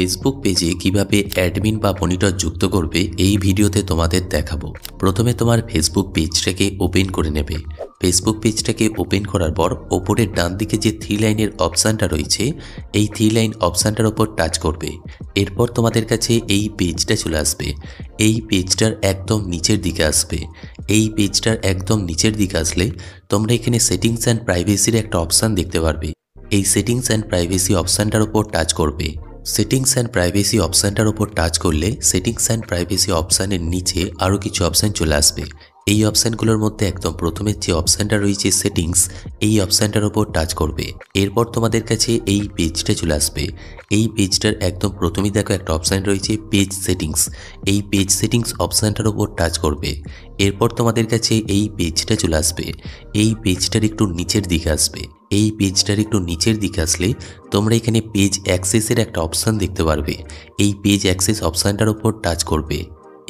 Facebook পেজে কিভাবে admin বা মনিটর যুক্ত করবে এই ভিডিওতে তোমাদের দেখাবো প্রথমে তোমার ফেসবুক পেজটাকে ওপেন করে নেবে ফেসবুক পেজটাকে ওপেন করার পর ওপরের ডান দিকে যে থ্রি লাইনের অপশানটা রয়েছে এই থ্রি লাইন অপশানটার ওপর টাচ করবে এরপর তোমাদের কাছে এই পেজটা চলে আসবে এই পেজটার একদম নিচের দিকে আসবে এই পেজটার একদম নিচের দিকে আসলে তোমরা এখানে সেটিংস অ্যান্ড প্রাইভেসির একটা অপশান দেখতে পারবে এই সেটিংস অ্যান্ড প্রাইভেসি অপশানটার ওপর টাচ করবে সেটিংস অ্যান্ড প্রাইভেসি অপশানটার ওপর টাচ করলে সেটিংস অ্যান্ড প্রাইভেসি অপশানের নিচে আরও কিছু অপশান চলে আসবে এই অপশানগুলোর মধ্যে একদম প্রথমে যে অপশানটা রয়েছে সেটিংস এই অপশানটার ওপর টাচ করবে এরপর তোমাদের কাছে এই পেজটা চলে আসবে এই পেজটার একদম প্রথমেই দেখো একটা অপশান রয়েছে পেজ সেটিংস এই পেজ সেটিংস অপশানটার ওপর টাচ করবে এরপর তোমাদের কাছে এই পেজটা চলে আসবে এই পেজটার একটু নিচের দিকে আসবে এই পেজটার একটু নিচের দিকে আসলে তোমরা এখানে পেজ অ্যাক্সেসের একটা অপশান দেখতে পারবে এই পেজ অ্যাক্সেস অপশানটার উপর টাচ করবে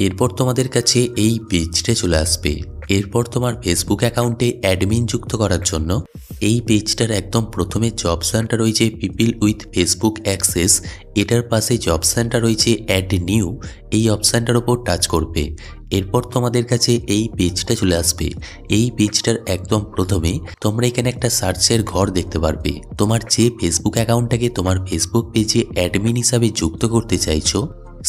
এরপর তোমাদের কাছে এই পেজটা চলে আসবে এরপর তোমার ফেসবুক অ্যাকাউন্টে অ্যাডমিন যুক্ত করার জন্য এই পেজটার একদম প্রথমে জব সেন্টার রয়েছে পিপিল উইথ ফেসবুক অ্যাক্সেস এটার পাশে জব সেন্টার রয়েছে অ্যাড নিউ এই অপশানটার ওপর টাচ করবে এরপর তোমাদের কাছে এই পেজটা চলে আসবে এই পেজটার একদম প্রথমে তোমরা এখানে একটা সার্চের ঘর দেখতে পারবে তোমার যে ফেসবুক অ্যাকাউন্টটাকে তোমার ফেসবুক পেজে অ্যাডমিন হিসাবে যুক্ত করতে চাইছো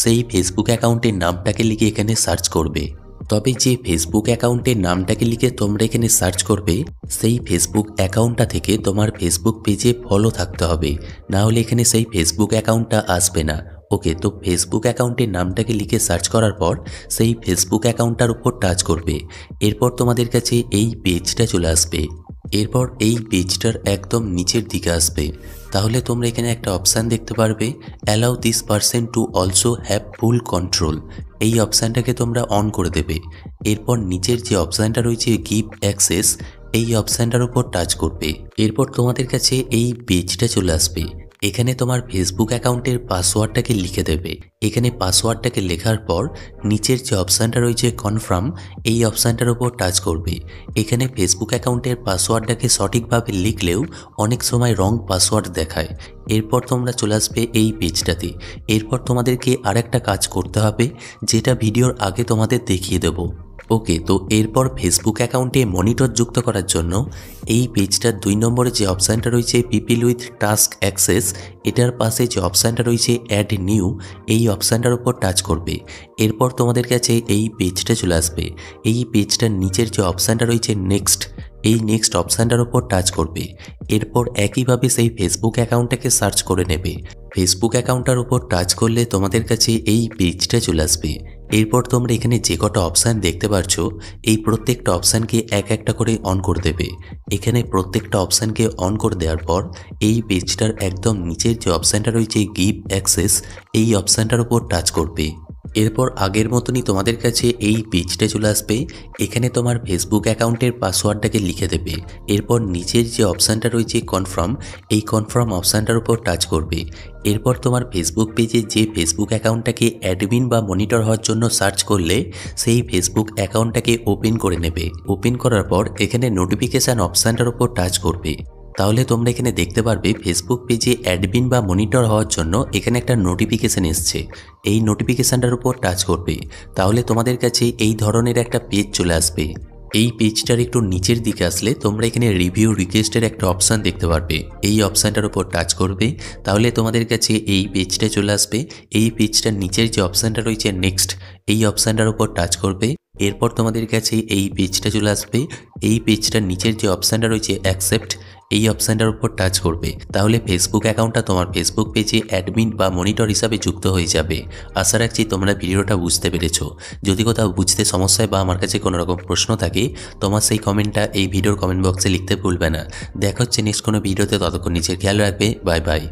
সেই ফেসবুক অ্যাকাউন্টের নামটাকে লিখে এখানে সার্চ করবে তবে যে ফেসবুক অ্যাকাউন্টের নামটাকে লিখে তোমরা এখানে সার্চ করবে সেই ফেসবুক অ্যাকাউন্টটা থেকে তোমার ফেসবুক পেজে ফলো থাকতে হবে না হলে এখানে সেই ফেসবুক অ্যাকাউন্টটা আসবে না ওকে তো ফেসবুক অ্যাকাউন্টের নামটাকে লিখে সার্চ করার পর সেই ফেসবুক অ্যাকাউন্টটার উপর টাচ করবে এরপর তোমাদের কাছে এই পেজটা চলে আসবে এরপর এই পেজটার একদম নিচের দিকে আসবে তাহলে তোমরা এখানে একটা অপশান দেখতে পারবে allow this person to also have full control এই অপশানটাকে তোমরা অন করে দেবে এরপর নিচের যে অপশানটা রয়েছে গিভ অ্যাক্সেস এই অপশানটার উপর টাচ করবে এরপর তোমাদের কাছে এই পেজটা চলে আসবে এখানে তোমার ফেসবুক অ্যাকাউন্টের পাসওয়ার্ডটাকে লিখে দেবে এখানে পাসওয়ার্ডটাকে লেখার পর নিচের যে অপশানটা রয়েছে কনফার্ম এই অপশানটার ওপর টাচ করবে এখানে ফেসবুক অ্যাকাউন্টের পাসওয়ার্ডটাকে সঠিকভাবে লিখলেও অনেক সময় রং পাসওয়ার্ড দেখায় এরপর তোমরা চলে আসবে এই পেজটাতে এরপর তোমাদেরকে আরেকটা কাজ করতে হবে যেটা ভিডিওর আগে তোমাদের দেখিয়ে দেবো ওকে তো এরপর ফেসবুক অ্যাকাউন্টে মনিটর যুক্ত করার জন্য এই পেজটার দুই নম্বরে যে অপশানটা রয়েছে পিপিল উইথ টাস্ক অ্যাক্সেস এটার পাশে যে অপশানটা রয়েছে অ্যাড নিউ এই অপশানটার উপর টাচ করবে এরপর তোমাদের কাছে এই পেজটা চলে আসবে এই পেজটার নিচের যে অপশানটা রয়েছে নেক্সট এই নেক্সট অপশানটার উপর টাচ করবে এরপর একইভাবে সেই ফেসবুক অ্যাকাউন্টটাকে সার্চ করে নেবে ফেসবুক অ্যাকাউন্টটার উপর টাচ করলে তোমাদের কাছে এই পেজটা চলে আসবে এরপর তোমরা এখানে যে কটা অপশান দেখতে পাচ্ছ এই প্রত্যেকটা অপশানকে এক একটা করে অন করে দেবে এখানে প্রত্যেকটা অপশানকে অন করে দেওয়ার পর এই পেজটার একদম নিচের যে অপশানটা রয়েছে গিভ অ্যাক্সেস এই অপশানটার উপর টাচ করবে এরপর আগের মতনই তোমাদের কাছে এই পেজটা চলে আসবে এখানে তোমার ফেসবুক অ্যাকাউন্টের পাসওয়ার্ডটাকে লিখে দেবে এরপর নিচের যে অপশানটা রয়েছে কনফার্ম এই কনফার্ম অপশানটার উপর টাচ করবে এরপর তোমার ফেসবুক পেজে যে ফেসবুক অ্যাকাউন্টটাকে অ্যাডমিন বা মনিটর হওয়ার জন্য সার্চ করলে সেই ফেসবুক অ্যাকাউন্টটাকে ওপেন করে নেবে ওপেন করার পর এখানে নোটিফিকেশান অপশানটার উপর টাচ করবে তাহলে তোমরা এখানে দেখতে পারবে ফেসবুক পেজে অ্যাডমিন বা মনিটর হওয়ার জন্য এখানে একটা নোটিফিকেশান এসছে এই নোটিফিকেশানটার উপর টাচ করবে তাহলে তোমাদের কাছে এই ধরনের একটা পেজ চলে আসবে এই পেজটার একটু নিচের দিকে আসলে তোমরা এখানে রিভিউ রিকোয়েস্টের একটা অপশান দেখতে পারবে এই অপশানটার উপর টাচ করবে তাহলে তোমাদের কাছে এই পেজটা চলে আসবে এই পেজটার নিচের যে অপশানটা রয়েছে নেক্সট এই অপশানটার উপর টাচ করবে এরপর তোমাদের কাছে এই পেজটা চলে আসবে এই পেজটার নিচের যে অপশানটা রয়েছে অ্যাকসেপ্ট এই অপশানটার উপর টাচ করবে তাহলে ফেসবুক অ্যাকাউন্টটা তোমার ফেসবুক পেজে অ্যাডমিন বা মনিটর হিসাবে যুক্ত হয়ে যাবে আশা রাখছি তোমরা ভিডিওটা বুঝতে পেরেছ যদি কোথাও বুঝতে সমস্যায় বা আমার কাছে কোনো রকম প্রশ্ন থাকে তোমার সেই কমেন্টটা এই ভিডিওর কমেন্ট বক্সে লিখতে ভুলবে না দেখা হচ্ছে নেক্সট কোনো ভিডিওতে ততক্ষণ নিজের খেয়াল রাখবে বাই বাই